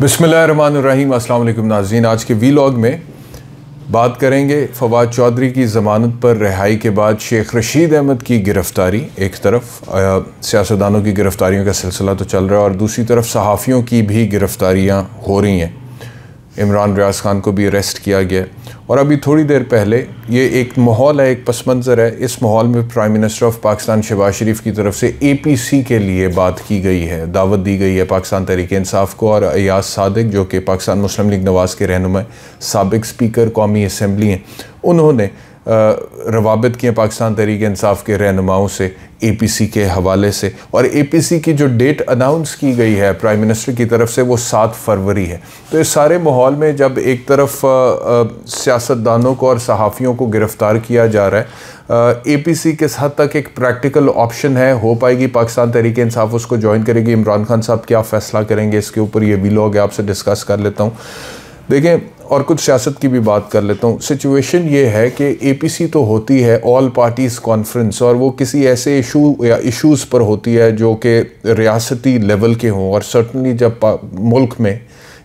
बिसमीम अल्लाम नाजीन आज के वी लॉग में बात करेंगे फवाद चौधरी की ज़मानत पर रिहाई के बाद शेख रशीद अहमद की गिरफ़्तारी एक तरफ सियासतदानों की गिरफ़्तारियों का सिलसिला तो चल रहा है और दूसरी तरफ सहाफ़ियों की भी गिरफ़्तारियाँ हो रही हैं इमरान रियाज खान को भी अरेस्ट किया गया और अभी थोड़ी देर पहले ये एक माहौल है एक पस मंज़र है इस माहौल में prime minister of Pakistan Shehbaz Sharif की तरफ से ए पी सी के लिए बात की गई है दावत दी गई है पाकिस्तान तहरीक इंसाफ को और अयाज सादक जो कि पाकिस्तान मुस्लिम लीग नवाज़ के रहनुमा सबक स्पीकर कौमी असम्बली हैं उन्होंने रवाबित किए पाकिस्तान तहरीक इंसाफ के रहनुमाओं से एपीसी के हवाले से और एपीसी की जो डेट अनाउंस की गई है प्राइम मिनिस्टर की तरफ से वो सात फरवरी है तो इस सारे माहौल में जब एक तरफ सियासतदानों को और सहाफ़ियों को गिरफ़्तार किया जा रहा है ए पी सी किस हद तक एक प्रैक्टिकल ऑप्शन है हो पाएगी पाकिस्तान तरीके इंसाफ उसको ज्वाइन करेगी इमरान खान साहब क्या फ़ैसला करेंगे इसके ऊपर ये भी लोग आपसे डिस्कस कर लेता हूँ देखें और कुछ सियासत की भी बात कर लेता हूँ सिचुएशन ये है कि एपीसी तो होती है ऑल पार्टीज़ कॉन्फ्रेंस और वो किसी ऐसे इशू या इश्यूज़ पर होती है जो कि रियासती लेवल के हों और सर्टनली जब मुल्क में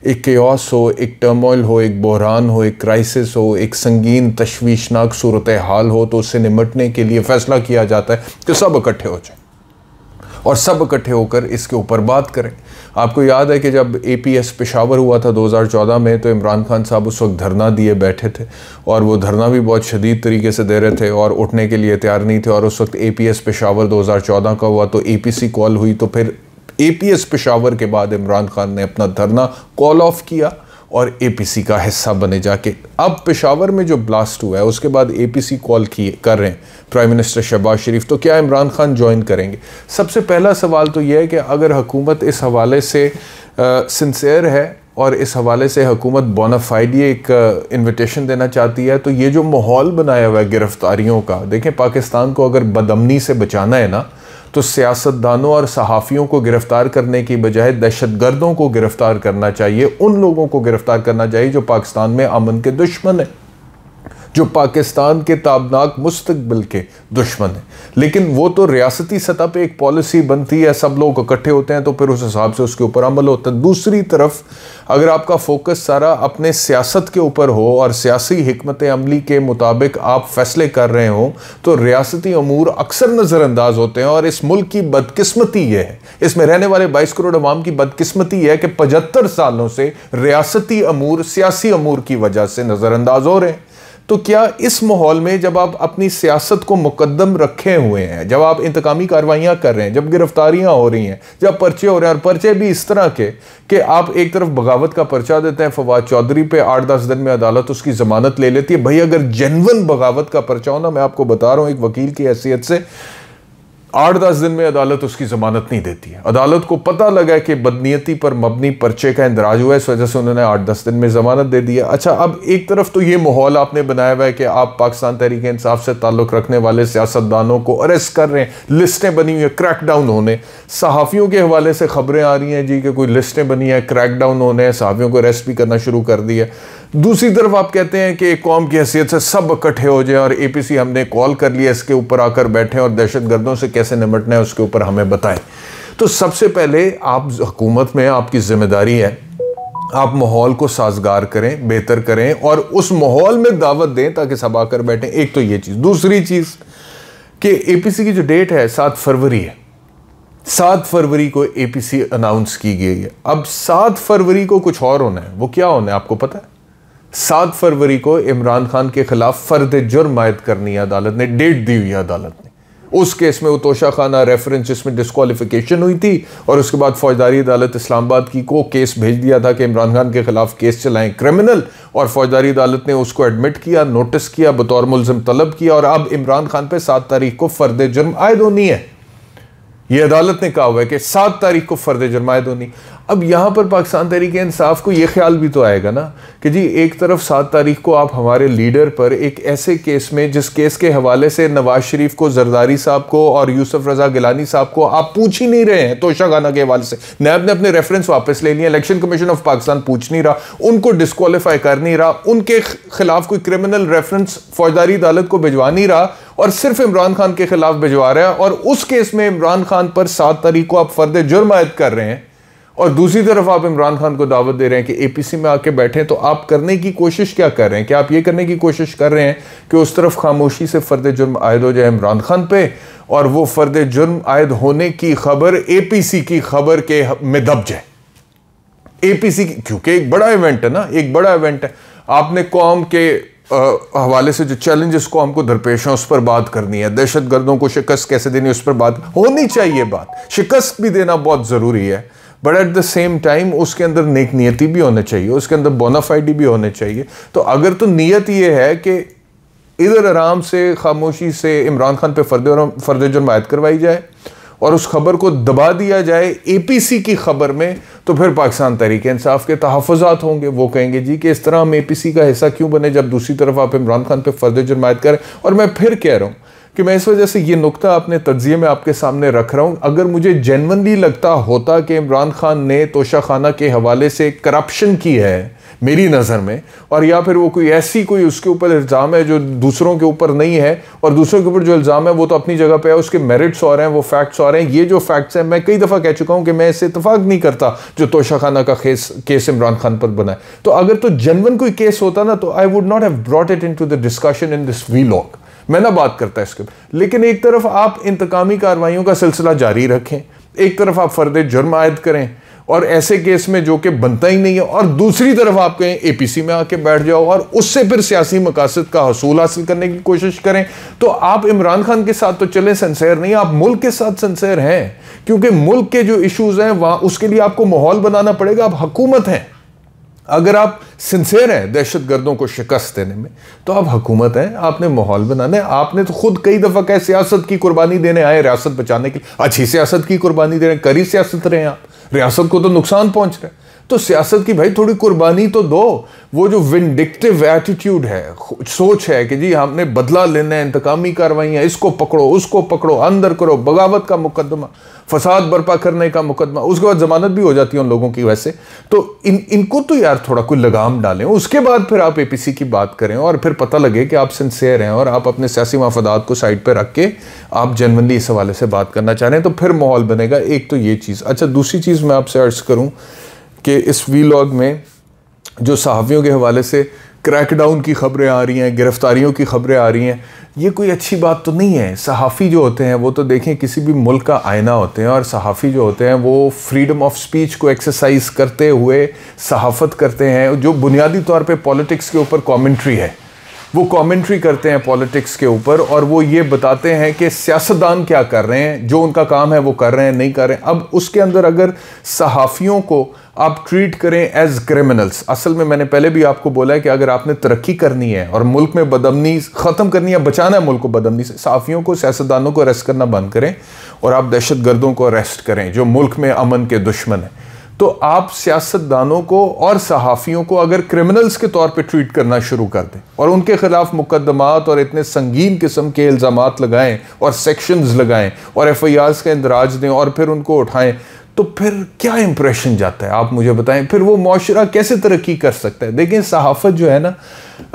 एक क्योस हो एक टर्मोइल हो एक बहरान हो एक क्राइसिस हो एक संगीन तशवीशनाक सूरत हाल हो तो उससे निमटने के लिए फ़ैसला किया जाता है कि सब इकट्ठे हो जाए और सब इकट्ठे होकर इसके ऊपर बात करें आपको याद है कि जब ए पी एस पेशावर हुआ था दो हज़ार चौदह में तो इमरान खान साहब उस वक्त धरना दिए बैठे थे और वो धरना भी बहुत शदीद तरीके से दे रहे थे और उठने के लिए तैयार नहीं थे और उस वक्त ए पी एस पेशावर दो हज़ार चौदह का हुआ तो ए पी सी कॉल हुई तो फिर ए पी एस पेशावर के बाद इमरान खान ने अपना धरना कॉल ऑफ किया और एपीसी का हिस्सा बने जाके अब पेशावर में जो ब्लास्ट हुआ है उसके बाद एपीसी कॉल किए कर रहे हैं प्राइम मिनिस्टर शहबाज शरीफ तो क्या इमरान खान ज्वाइन करेंगे सबसे पहला सवाल तो यह है कि अगर हुकूमत इस हवाले से सिंसेर है और इस हवाले से हुकूमत बोनाफाइड ये एक इनविटेशन देना चाहती है तो ये जो माहौल बनाया हुआ है गिरफ्तारियों का देखें पाकिस्तान को अगर बदमनी से बचाना है ना तो सियासतदानों और सहाफ़ियों को गिरफ़्तार करने की बजाय दहशत गर्दों को गिरफ़्तार करना चाहिए उन लोगों को गिरफ़्तार करना चाहिए जो पाकिस्तान में अमन के दुश्मन हैं जो पाकिस्तान के ताबनाक मुस्तबिल के दुश्मन हैं लेकिन वो तो रियासती सतह पर एक पॉलिसी बनती है सब लोग इकट्ठे होते हैं तो फिर उस हिसाब से उसके ऊपर अमल होता है दूसरी तरफ अगर आपका फोकस सारा अपने सियासत के ऊपर हो और सियासी हमत अमली के मुताबिक आप फैसले कर रहे हों तो रियासती अमूर अक्सर नज़रअंदाज होते हैं और इस मुल्क की बदकस्मती ये है इसमें रहने वाले बाईस करोड़ अवाम की बदकस्मती है कि पचहत्तर सालों से रियासती अमूर सियासी अमूर की वजह से नज़रअंदाज हो रहे हैं तो क्या इस माहौल में जब आप अपनी सियासत को मुकदम रखे हुए हैं जब आप इंतकामी कार्रवाइयाँ कर रहे हैं जब गिरफ्तारियाँ हो रही हैं जब पर्चे हो रहे हैं और पर्चे भी इस तरह के कि आप एक तरफ बगावत का पर्चा देते हैं फवाद चौधरी पे आठ दस दिन में अदालत उसकी ज़मानत ले लेती है भाई अगर जेनवन बगावत का पर्चा हो ना मैं आपको बता रहा हूँ एक वकील की हैसियत से आठ दस दिन में अदालत उसकी ज़मानत नहीं देती है अदालत को पता लगा है कि बदनीयती पर मबनी पर्चे का इंदराज हुआ है इस वजह से उन्होंने आठ दस दिन में ज़मानत दे दी है अच्छा अब एक तरफ तो ये माहौल आपने बनाया हुआ है कि आप पाकिस्तान तहरीक इंसाफ से ताल्लुक़ रखने वाले सियासतदानों को अरेस्ट कर रहे हैं लिस्टें बनी हुई हैं क्रैक डाउन होने सहाफ़ियों के हवाले से खबरें आ रही हैं जी कि कोई लिस्टें बनी हैं क्रैक डाउन होने सहाफ़ियों को अरेस्ट भी करना शुरू कर दिया दूसरी तरफ आप कहते हैं कि एक कौम की हैसियत से सब इकट्ठे हो जाए और एपीसी हमने कॉल कर लिया इसके ऊपर आकर बैठे और दहशत गर्दों से कैसे निमटना है उसके ऊपर हमें बताएं तो सबसे पहले आप हुकूमत में आपकी जिम्मेदारी है आप माहौल को साजगार करें बेहतर करें और उस माहौल में दावत दें ताकि सब आकर बैठें एक तो ये चीज़ दूसरी चीज़ कि एपीसी की जो डेट है सात फरवरी है सात फरवरी को एपीसी अनाउंस की गई है अब सात फरवरी को कुछ और होना है वो क्या होना है आपको पता है सात फरवरी को इमरान खान के खिलाफ फर्द जुर्म आयद करनी अदालत ने डेट दी हुई है अदालत ने उस केस में उतोशा खाना रेफरेंस जिसमें डिस्कालिफिकेशन हुई थी और उसके बाद फौजदारी अदालत इस्लामाबाद की को केस भेज दिया था कि इमरान खान के खिलाफ केस चलाएं क्रिमिनल और फौजदारी अदालत ने उसको एडमिट किया नोटिस किया बतौर मुलजम तलब किया और अब इमरान खान पर सात तारीख को फर्द जुर्म आयद होनी है यह अदालत ने कहा हुआ है कि सात तारीख को फर्द आयद होनी अब यहाँ पर पाकिस्तान तहरीक इंसाफ को ये ख्याल भी तो आएगा ना कि जी एक तरफ सात तारीख को आप हमारे लीडर पर एक ऐसे केस में जिस केस के हवाले से नवाज शरीफ को जरदारी साहब को और यूसुफ रजा गिलानी साहब को आप पूछ ही नहीं रहे हैं तोशा गाना के हवाले से नैब ने अपने रेफरेंस वापस ले लिया इलेक्शन कमीशन ऑफ पाकिस्तान पूछ नहीं रहा उनको डिस्कालीफाई कर नहीं रहा उनके खिलाफ कोई क्रिमिनल रेफरेंस फौजदारी अदालत को भिजवा नहीं रहा और सिर्फ इमरान खान के खिलाफ भिजवा रहा है और उस केस में इमरान खान पर सात तारीख को आप फर्द जुर्म आयद कर रहे हैं और दूसरी तरफ आप इमरान खान को दावत दे रहे हैं कि एपीसी में आके बैठे तो आप करने की कोशिश क्या कर रहे हैं क्या आप ये करने की कोशिश कर रहे हैं कि उस तरफ खामोशी से फर्द जुर्म आयद हो जाए इमरान खान पे और वो फर्द जुर्म आयद होने की खबर एपीसी की खबर के में दब जाए एपीसी क्योंकि एक बड़ा इवेंट है ना एक बड़ा इवेंट है आपने कौम के हवाले से जो चैलेंजेस को हमको दरपेश हैं उस पर बात करनी है दहशत गर्दों को शिकस्त कैसे देनी उस पर बात होनी चाहिए बात शिकस्त भी देना बहुत ज़रूरी है but at the same time उसके अंदर नेक नियति भी होनी चाहिए उसके अंदर बोनाफाइडी भी होनी चाहिए तो अगर तो नीयत ये है कि इधर आराम से खामोशी से इमरान खान पर फर्द फर्द जुर्मायद करवाई जाए और उस खबर को दबा दिया जाए ए पी सी की खबर में तो फिर पाकिस्तान तहरीक इंसाफ के तहफात होंगे वो कहेंगे जी कि इस तरह हम ए पी सी का हिस्सा क्यों बने जब दूसरी तरफ आप इमरान खान पर फर्द जरमायत करें और मैं फिर कह रहा हूँ कि मैं इस वजह से ये नुकता अपने तजिए में आपके सामने रख रहा हूँ अगर मुझे जेनवनली लगता होता कि इमरान खान ने तोशा खाना के हवाले से करप्शन की है मेरी नज़र में और या फिर वो कोई ऐसी कोई उसके ऊपर इल्ज़ाम है जो दूसरों के ऊपर नहीं है और दूसरों के ऊपर जो इल्ज़ाम है वो तो अपनी जगह पे है उसके मेरिट्स और हैं वो फैक्ट्स और हैं ये जो फैक्ट्स हैं मैं कई दफ़ा कह चुका हूँ कि मैं इससे इतफाक़ नहीं करता जो तोशा खाना का केस केस इमरान खान पर बनाए तो अगर तो जनवन कोई केस होता ना तो I would not have brought it in the discussion in this vlog मैं ना बात करता इसके लेकिन एक तरफ आप इंतकामी कार्रवाइयों का सिलसिला जारी रखें एक तरफ आप फर्द जुर्म आयद करें और ऐसे केस में जो कि बनता ही नहीं है और दूसरी तरफ आप कहें एपीसी में आके बैठ जाओ और उससे फिर सियासी मकासद का हसूल हासिल करने की कोशिश करें तो आप इमरान खान के साथ तो चले सनसेर नहीं आप मुल्क के साथ सनसेर हैं क्योंकि मुल्क के जो इश्यूज़ हैं वहाँ उसके लिए आपको माहौल बनाना पड़ेगा आप हकूमत हैं अगर आप सिंसेर हैं दहशत गर्दों को शिकस्त देने में तो आप हुकूमत हैं आपने माहौल बनाने आपने तो खुद कई दफ़ा कहे सियासत की कुर्बानी देने आए रियासत बचाने के लिए अच्छी सियासत की कुर्बानी दे रहे हैं करी सियासत रहे हैं आप रियासत को तो नुकसान पहुंच रहे हैं तो सियासत की भाई थोड़ी कुर्बानी तो दो वो जो विंडिक्टिव एटीट्यूड है सोच है कि जी हमने बदला लेना है इंतकामी कार्रवाई है इसको पकड़ो उसको पकड़ो अंदर करो बगावत का मुकदमा फसाद बर्पा करने का मुकदमा उसके बाद जमानत भी हो जाती है उन लोगों की वैसे तो इन इनको तो यार थोड़ा कोई लगाम डालें उसके बाद फिर आप एपीसी की बात करें और फिर पता लगे कि आप सिंसेयर हैं और आप अपने सियासी मफदात को साइड पर रख के आप जनवनली इस हवाले से बात करना चाह रहे हैं तो फिर माहौल बनेगा एक तो ये चीज़ अच्छा दूसरी चीज़ मैं आपसे अर्ज करूँ कि इस वीलॉग में जो सहाफ़ियों के हवाले से क्रैकडाउन की खबरें आ रही हैं गिरफ़्तारियों की खबरें आ रही हैं ये कोई अच्छी बात तो नहीं है सहाफ़ी जो होते हैं वो तो देखें किसी भी मुल्क का आईना होते हैं और सहाफ़ी जो होते हैं वो फ्रीडम ऑफ स्पीच को एक्सरसाइज करते हुए सहाफ़त करते हैं जो बुनियादी तौर पे पॉलिटिक्स के ऊपर कमेंट्री है वो कमेंट्री करते हैं पॉलिटिक्स के ऊपर और वो ये बताते हैं कि सियासतदान क्या कर रहे हैं जो उनका काम है वो कर रहे हैं नहीं कर रहे हैं अब उसके अंदर अगर सहाफ़ियों को आप ट्रीट करें एज क्रिमिनल्स असल में मैंने पहले भी आपको बोला है कि अगर आपने तरक्की करनी है और मुल्क में बदमनी ख़त्म करनी है बचाना है मुल्क को बदमनी से सहाफ़ियों को सियासतदानों को अरेस्ट करना बंद करें और आप दहशत गर्दों को अरेस्ट करें जो मुल्क में अमन के दुश्मन हैं तो आप सियासतदानों को और सहाफ़ियों को अगर क्रिमिनल्स के तौर पे ट्रीट करना शुरू कर दें और उनके ख़िलाफ़ मुकदमात और इतने संगीन किस्म के इल्ज़ाम लगाएं और सेक्शंस लगाएं और एफ़ आई आर्स का इंदराज दें और फिर उनको उठाएं तो फिर क्या इम्प्रेशन जाता है आप मुझे बताएं फिर वो माशरा कैसे तरक्की कर सकता है देखें सहाफ़त जो है ना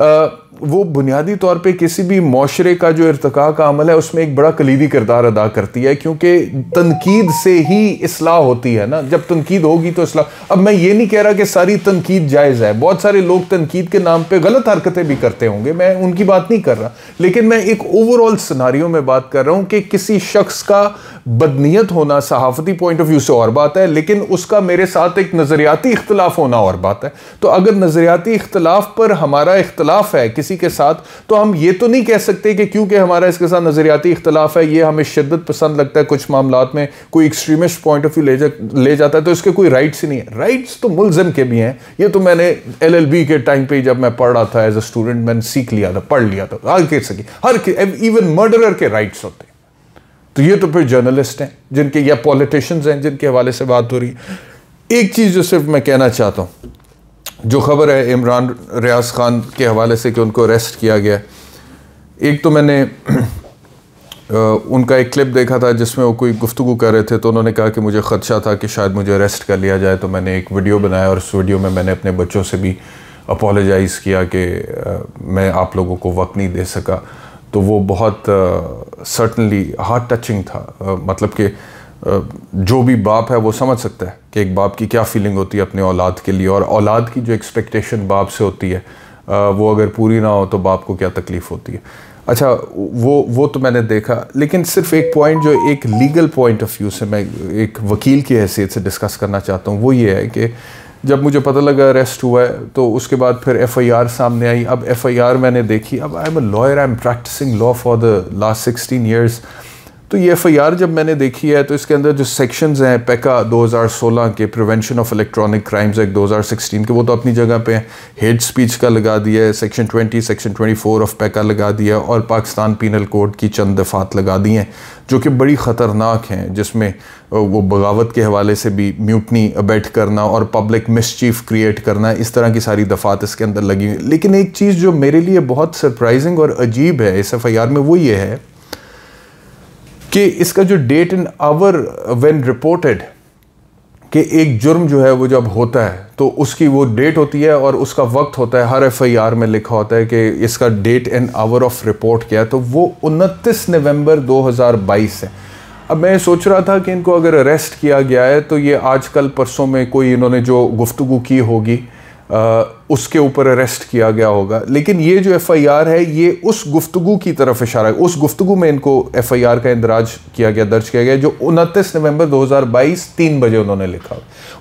आ, वो बुनियादी तौर पे किसी भी माशरे का जो इरतका का अमल है उसमें एक बड़ा कलीदी किरदार अदा करती है क्योंकि तनकीद से ही असलाह होती है ना जब तनकीद होगी तो असलाह अब मैं ये नहीं कह रहा कि सारी तनकीद जायज़ है बहुत सारे लोग तनकीद के नाम पर गलत हरकतें भी करते होंगे मैं उनकी बात नहीं कर रहा लेकिन मैं एक ओवरऑल सिनारियों में बात कर रहा हूँ कि किसी शख्स का बदनीत होना सहाफ़ती पॉइंट ऑफ व्यू से और बात है लेकिन उसका मेरे साथ एक नज़रियाती इख्तलाफ होना और बात है तो अगर नज़रियाती इख्तलाफ पर हमारा इख्तलाफ है किसी किसी के साथ तो हम ये तो नहीं कह सकते कि क्योंकि हमारा इसके साथ नज़रियाती इख्तलाफ है ये हमें शिद्दत पसंद लगता है कुछ मामला में कोई एक्सट्रीमिस्ट पॉइंट ऑफ व्यू ले जा ले जाता है तो इसके कोई राइट्स ही नहीं है राइट्स तो मुलजम के भी हैं ये तो मैंने एल एल बी के टाइम पर जब मैं पढ़ रहा था एज अ स्टूडेंट मैंने सीख लिया था पढ़ लिया था हर कह सके हर इवन मर्डर के राइट्स होते हैं तो ये तो फिर जर्नलिस्ट हैं जिनके या पॉलिटिशियंस हैं जिनके हवाले से बात हो रही है एक चीज़ जो सिर्फ मैं कहना चाहता हूं जो ख़बर है इमरान रियाज ख़ान के हवाले से कि उनको अरेस्ट किया गया एक तो मैंने उनका एक क्लिप देखा था जिसमें वो कोई गुफ्तु कर रहे थे तो उन्होंने कहा कि मुझे ख़दशा था कि शायद मुझे अरेस्ट कर लिया जाए तो मैंने एक वीडियो बनाया और उस वीडियो में मैंने अपने बच्चों से भी अपोलोजाइज़ किया कि मैं आप लोगों को वक्त नहीं दे सका तो वो बहुत सर्टनली हार्ट टचिंग था मतलब कि जो भी बाप है वो समझ सकता है कि एक बाप की क्या फीलिंग होती है अपने औलाद के लिए और औलाद की जो एक्सपेक्टेशन बाप से होती है वो अगर पूरी ना हो तो बाप को क्या तकलीफ़ होती है अच्छा वो वो तो मैंने देखा लेकिन सिर्फ एक पॉइंट जो एक लीगल पॉइंट ऑफ व्यू से मैं एक वकील की हैसियत से डिस्कस करना चाहता हूँ वो ये है कि जब मुझे पता लगा अरेस्ट हुआ है तो उसके बाद फिर एफआईआर सामने आई अब एफआईआर मैंने देखी अब I am a lawyer I am practicing law for the last sixteen years तो ये एफ जब मैंने देखी है तो इसके अंदर जो सेक्शंस हैं पैका e 2016 के prevention of electronic crimes act 2016 के वो तो अपनी जगह पे हेड हेट स्पीच का लगा दिया है सेक्शन 20 सेक्शन 24 ऑफ पैका लगा दिया और पाकिस्तान पीनल कोड की चंद दफ़ात लगा दी हैं जो कि बड़ी ख़तरनाक हैं जिसमें वो बगावत के हवाले से भी म्यूटनी अबैठ करना और पब्लिक मिसचीफ क्रिएट करना इस तरह की सारी दफ़ात इसके अंदर लगी हुई लेकिन एक चीज़ जो मेरे लिए बहुत सरप्राइजिंग और अजीब है इस एफ में वो ये है कि इसका जो date and hour when reported कि एक जुर्म जो है वो जब होता है तो उसकी वो डेट होती है और उसका वक्त होता है हर एफआईआर में लिखा होता है कि इसका date and hour of report क्या है तो वो 29 नवंबर 2022 है अब मैं सोच रहा था कि इनको अगर अरेस्ट किया गया है तो ये आजकल परसों में कोई इन्होंने जो गुफ्तु की होगी उसके ऊपर अरेस्ट किया गया होगा लेकिन ये जो एफआईआर है ये उस गुफ्तगु की तरफ इशारा है उस गुफ्तगु में इनको एफआईआर का इंदराज किया गया दर्ज किया गया जो उनतीस नवंबर 2022 तीन बजे उन्होंने लिखा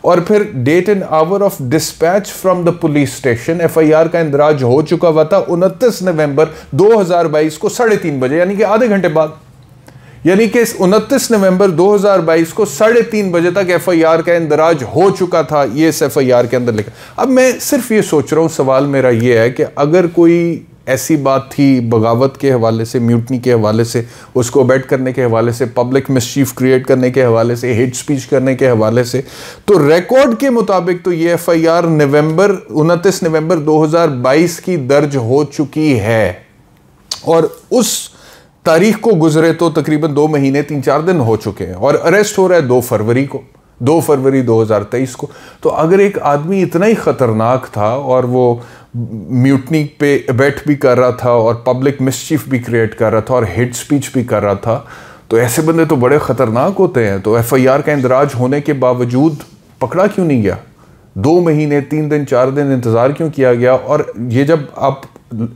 और फिर date and hour of dispatch from the police station FIR का इंदराज हो चुका हुआ था उनतीस नवंबर 2022 को साढ़े तीन बजे यानी कि आधे घंटे बाद यानी कि इस उनतीस नवंबर 2022 को साढ़े तीन बजे तक एफआईआर का इंदराज हो चुका था ये इस आर के अंदर लिखा अब मैं सिर्फ ये सोच रहा हूँ सवाल मेरा ये है कि अगर कोई ऐसी बात थी बगावत के हवाले से म्यूटनी के हवाले से उसको बैट करने के हवाले से पब्लिक मिसचीफ क्रिएट करने के हवाले से हेट स्पीच करने के हवाले से तो रिकॉर्ड के मुताबिक तो ये एफआईआर नवंबर उनतीस नवंबर 2022 की दर्ज हो चुकी है और उस तारीख को गुजरे तो तकरीबन दो महीने तीन चार दिन हो चुके हैं और अरेस्ट हो रहा है दो फरवरी को दो फरवरी 2023 को तो अगर एक आदमी इतना ही ख़तरनाक था और वो म्यूटनी पे बैठ भी कर रहा था और पब्लिक मिसचीफ भी क्रिएट कर रहा था और हेड स्पीच भी कर रहा था तो ऐसे बंदे तो बड़े ख़तरनाक होते हैं तो एफआईआर का इंदराज होने के बावजूद पकड़ा क्यों नहीं गया दो महीने तीन दिन चार दिन इंतज़ार क्यों किया गया और ये जब आप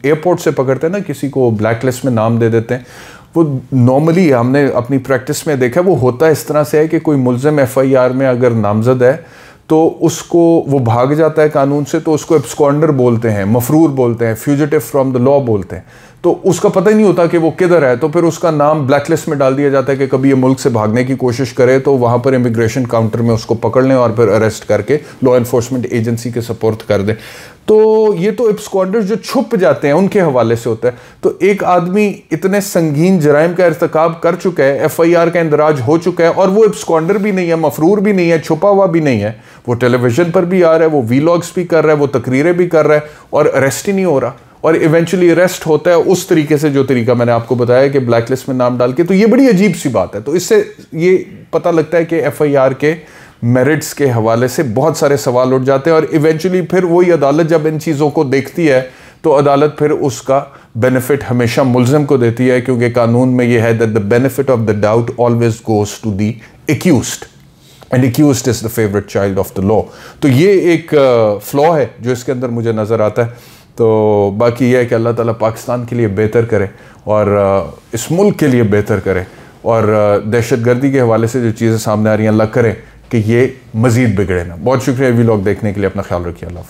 एयरपोर्ट से पकड़ते हैं ना किसी को ब्लैक लिस्ट में नाम दे देते हैं वो नॉर्मली हमने अपनी प्रैक्टिस में देखा वो होता इस तरह से है कि कोई मुलजम एफ आई आर में अगर नामजद है तो उसको वो भाग जाता है कानून से तो उसको एब्सकॉन्डर बोलते हैं मफरूर बोलते हैं फ्यूजिटिव फ्राम द लॉ बोलते हैं तो उसका पता ही नहीं होता कि वो किधर है तो फिर उसका नाम ब्लैक लिस्ट में डाल दिया जाता है कि कभी ये मुल्क से भागने की कोशिश करे तो वहाँ पर इमिग्रेशन काउंटर में उसको पकड़ लें और फिर अरेस्ट करके लॉ इन्फोर्समेंट एजेंसी के सपोर्ट कर दें तो ये तो स्क्वाडर जो छुप जाते हैं उनके हवाले से होता है तो एक आदमी इतने संगीन जराइम का इरतकब कर चुका है एफ आई आर का इंदराज हो चुका है और वो इप्सकॉन्डर भी नहीं है मफरूर भी नहीं है छुपा हुआ भी नहीं है वो टेलीविजन पर भी आ रहा है वो वीलॉग्स भी कर रहा है वो तकरीरें भी कर रहा है और अरेस्ट ही नहीं हो रहा और इवेंचुअली अरेस्ट होता है उस तरीके से जो तरीका मैंने आपको बताया कि ब्लैक लिस्ट में नाम डाल के तो ये बड़ी अजीब सी बात है तो इससे ये पता लगता है कि एफ आई आर के मेरिट्स के हवाले से बहुत सारे सवाल उठ जाते हैं और इवेंचुअली फिर वही अदालत जब इन चीज़ों को देखती है तो अदालत फिर उसका बेनिफिट हमेशा मुलजम को देती है क्योंकि कानून में यह है that the benefit of the doubt always goes to the accused and accused is the favourite child of the law तो ये एक फ्लॉ है जो इसके अंदर मुझे नज़र आता है तो बाकी यह है कि अल्लाह ताला पाकिस्तान के लिए बेहतर करे और इस मुल्क के लिए बेहतर करे और दहशत गर्दी के हवाले से जो चीज़ें सामने आ रही हैं अल्लाह करें कि ये मज़ीद बिगड़े ना बहुत शुक्रिया वी लोग देखने के लिए अपना ख्याल रखिए अल्लाह